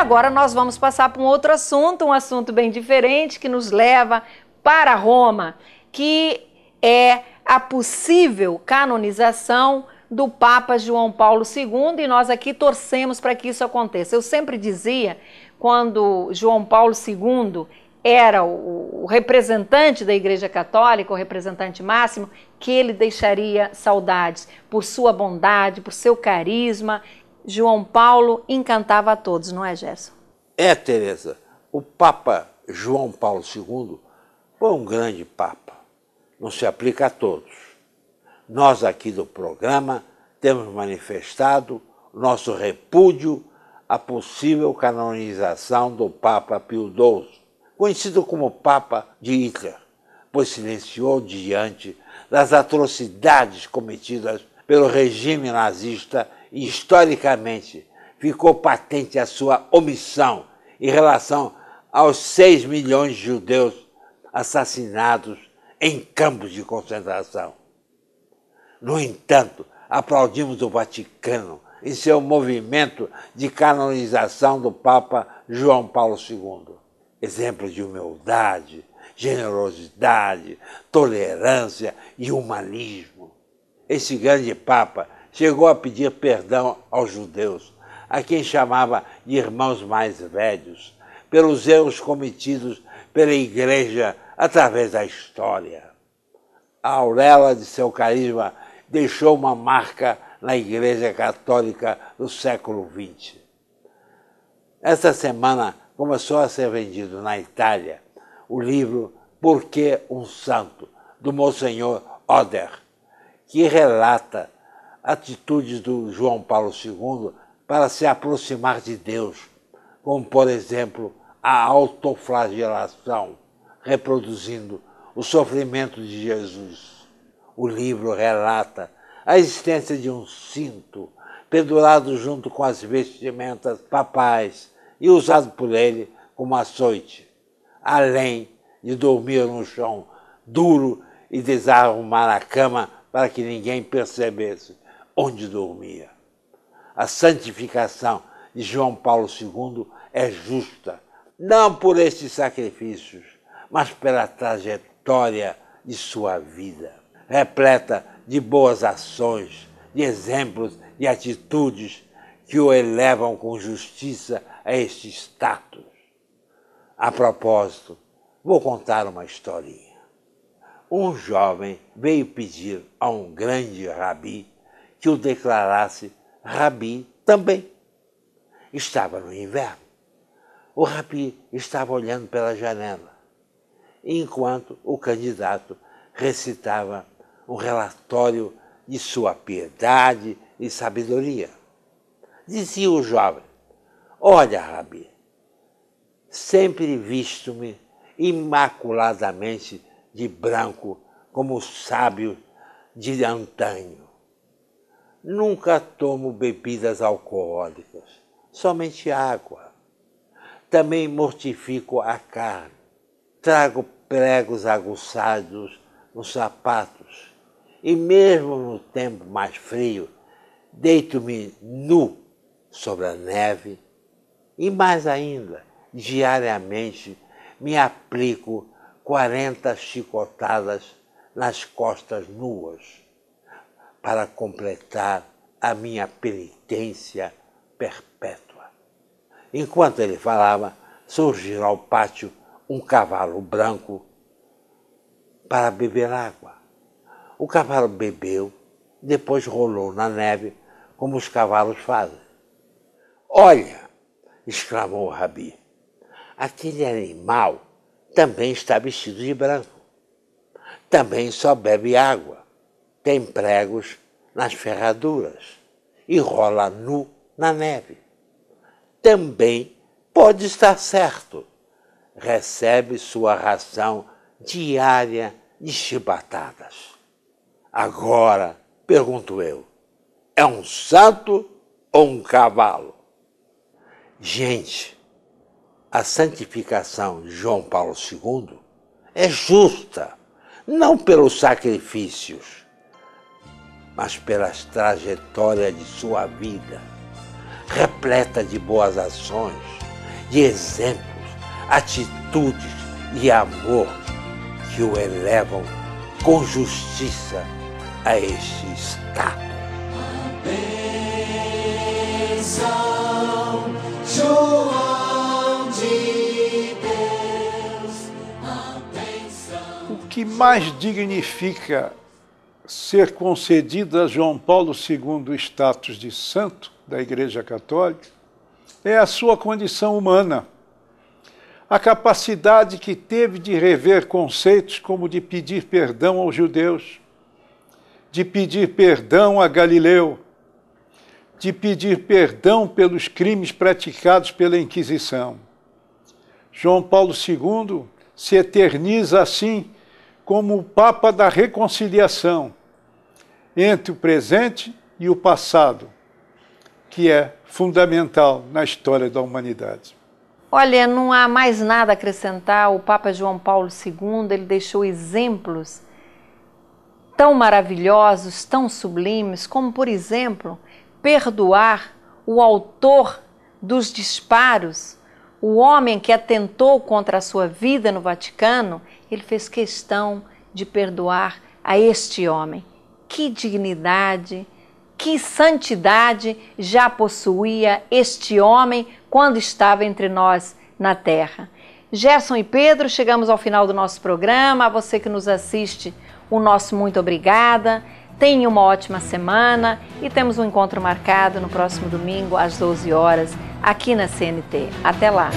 agora nós vamos passar para um outro assunto, um assunto bem diferente que nos leva para Roma, que é a possível canonização do Papa João Paulo II e nós aqui torcemos para que isso aconteça. Eu sempre dizia, quando João Paulo II era o, representante da Igreja Católica, o representante máximo, que ele deixaria saudades por sua bondade, por seu carisma João Paulo encantava a todos, não é, Gerson? É, Tereza. O Papa João Paulo II foi um grande Papa. Não se aplica a todos. Nós aqui do programa temos manifestado nosso repúdio à possível canonização do Papa Pio XII, conhecido como Papa de Hitler, pois silenciou diante das atrocidades cometidas pelo regime nazista historicamente ficou patente a sua omissão em relação aos 6 milhões de judeus assassinados em campos de concentração. No entanto, aplaudimos o Vaticano em seu movimento de canonização do Papa João Paulo II. Exemplo de humildade, generosidade, tolerância e humanismo. Esse grande Papa chegou a pedir perdão aos judeus, a quem chamava de irmãos mais velhos, pelos erros cometidos pela igreja através da história. A auréola de seu carisma deixou uma marca na Igreja Católica do século XX. Esta semana começou a ser vendido na Itália o livro Por que um Santo, do Monsenhor Oder, que relata atitudes do João Paulo II para se aproximar de Deus, como, por exemplo, a autoflagelação, reproduzindo o sofrimento de Jesus. O livro relata a existência de um cinto pendurado junto com as vestimentas papais e usado por ele como açoite, além de dormir no chão duro e desarrumar a cama para que ninguém percebesse onde dormia. A santificação de João Paulo II é justa, não por estes sacrifícios, mas pela trajetória de sua vida, repleta de boas ações, de exemplos e atitudes que o elevam com justiça a este status. A propósito, vou contar uma historinha. Um jovem veio pedir a um grande rabi que o declarasse rabi também. Estava no inverno. O rabi estava olhando pela janela, enquanto o candidato recitava um relatório de sua piedade e sabedoria. Dizia o jovem: Olha, rabi, sempre visto-me imaculadamente de branco, como sábio de antanho. Nunca tomo bebidas alcoólicas, somente água. Também mortifico a carne. Trago pregos aguçados nos sapatos. E mesmo no tempo mais frio, deito-me nu sobre a neve. E mais ainda, diariamente me aplico 40 chicotadas nas costas nuas para completar a minha penitência perpétua. Enquanto ele falava, surgiu ao pátio um cavalo branco para beber água. O cavalo bebeu, depois rolou na neve, como os cavalos fazem. Olha! exclamou o Rabi. Aquele animal também está vestido de branco. Também só bebe água tem pregos nas ferraduras e rola nu na neve. Também pode estar certo, recebe sua ração diária de chibatadas. Agora, pergunto eu, é um santo ou um cavalo? Gente, a santificação de João Paulo II é justa, não pelos sacrifícios, mas pelas trajetórias de sua vida, repleta de boas ações, de exemplos, atitudes e amor que o elevam com justiça a este estado. atenção. O que mais dignifica ser concedida a João Paulo II o status de santo da Igreja Católica é a sua condição humana, a capacidade que teve de rever conceitos como de pedir perdão aos judeus, de pedir perdão a Galileu, de pedir perdão pelos crimes praticados pela Inquisição. João Paulo II se eterniza assim como o Papa da Reconciliação entre o presente e o passado, que é fundamental na história da humanidade. Olha, não há mais nada a acrescentar. O Papa João Paulo II ele deixou exemplos tão maravilhosos, tão sublimes, como, por exemplo, perdoar o autor dos disparos, o homem que atentou contra a sua vida no Vaticano, ele fez questão de perdoar a este homem que dignidade, que santidade já possuía este homem quando estava entre nós na terra. Gerson e Pedro, chegamos ao final do nosso programa. A você que nos assiste, o nosso muito obrigada. Tenha uma ótima semana e temos um encontro marcado no próximo domingo às 12 horas aqui na CNT. Até lá!